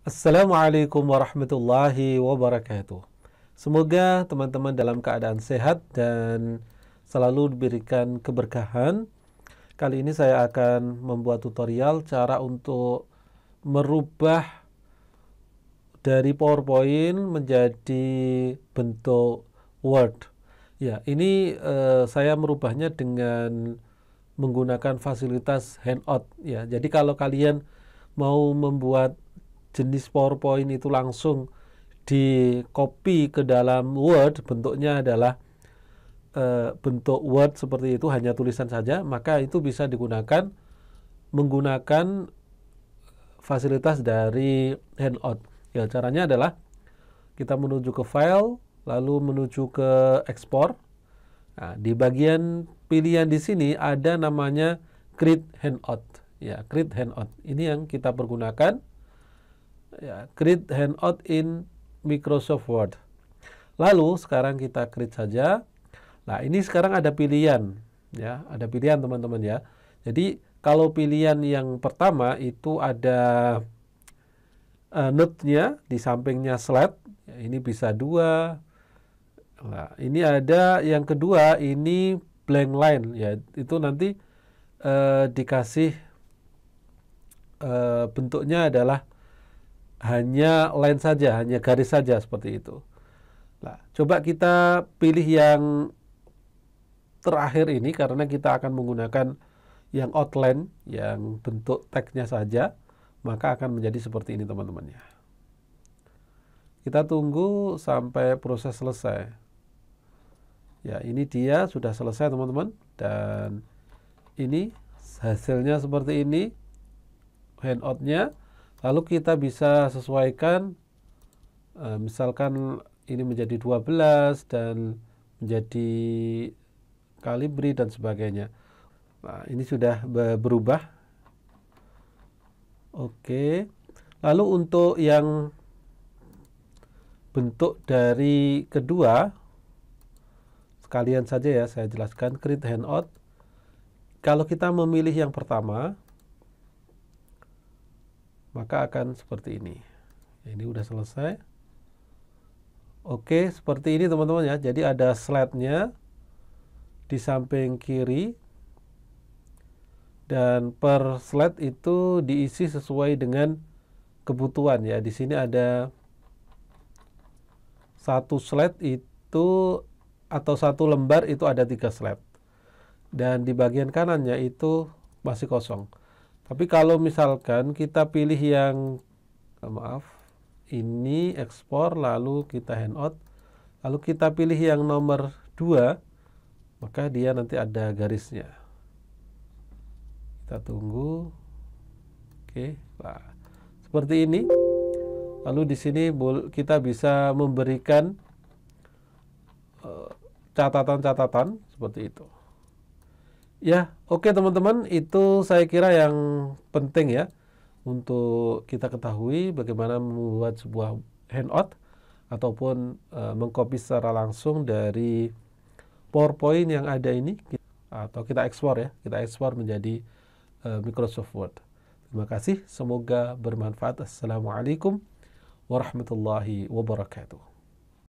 Assalamualaikum warahmatullahi wabarakatuh. Semoga teman-teman dalam keadaan sehat dan selalu diberikan keberkahan. Kali ini saya akan membuat tutorial cara untuk merubah dari PowerPoint menjadi bentuk Word. Ya, ini eh, saya merubahnya dengan menggunakan fasilitas handout ya. Jadi kalau kalian mau membuat jenis PowerPoint itu langsung di copy ke dalam Word bentuknya adalah e, bentuk Word seperti itu hanya tulisan saja maka itu bisa digunakan menggunakan fasilitas dari handout ya caranya adalah kita menuju ke file lalu menuju ke ekspor nah, di bagian pilihan di sini ada namanya create handout ya create handout ini yang kita pergunakan ya, create handout in Microsoft Word. Lalu sekarang kita create saja. Nah, ini sekarang ada pilihan ya, ada pilihan teman-teman ya. Jadi kalau pilihan yang pertama itu ada uh, eh, note-nya di sampingnya slide. Ya, ini bisa dua. Nah, ini ada yang kedua ini blank line ya. Itu nanti uh, dikasih uh, bentuknya adalah hanya line saja, hanya garis saja seperti itu. Nah, coba kita pilih yang terakhir ini karena kita akan menggunakan yang outline, yang bentuk tagnya saja, maka akan menjadi seperti ini teman-temannya. Kita tunggu sampai proses selesai. Ya, ini dia sudah selesai teman-teman dan ini hasilnya seperti ini handoutnya Lalu kita bisa sesuaikan eh, misalkan ini menjadi 12 dan menjadi kalibri dan sebagainya. Nah, ini sudah berubah. Oke. Lalu untuk yang bentuk dari kedua sekalian saja ya saya jelaskan create handout. Kalau kita memilih yang pertama, maka akan seperti ini ya, ini udah selesai oke seperti ini teman-teman ya jadi ada slide-nya di samping kiri dan per slide itu diisi sesuai dengan kebutuhan ya di sini ada satu slide itu atau satu lembar itu ada tiga slide dan di bagian kanannya itu masih kosong tapi kalau misalkan kita pilih yang eh, maaf ini ekspor lalu kita handout lalu kita pilih yang nomor 2 maka dia nanti ada garisnya. Kita tunggu. Oke. Nah, seperti ini. Lalu di sini kita bisa memberikan eh, catatan-catatan seperti itu. Ya, oke okay, teman-teman, itu saya kira yang penting ya untuk kita ketahui bagaimana membuat sebuah handout ataupun uh, mengcopy secara langsung dari PowerPoint yang ada ini atau kita ekspor ya, kita ekspor menjadi uh, Microsoft Word. Terima kasih, semoga bermanfaat. Assalamualaikum warahmatullahi wabarakatuh.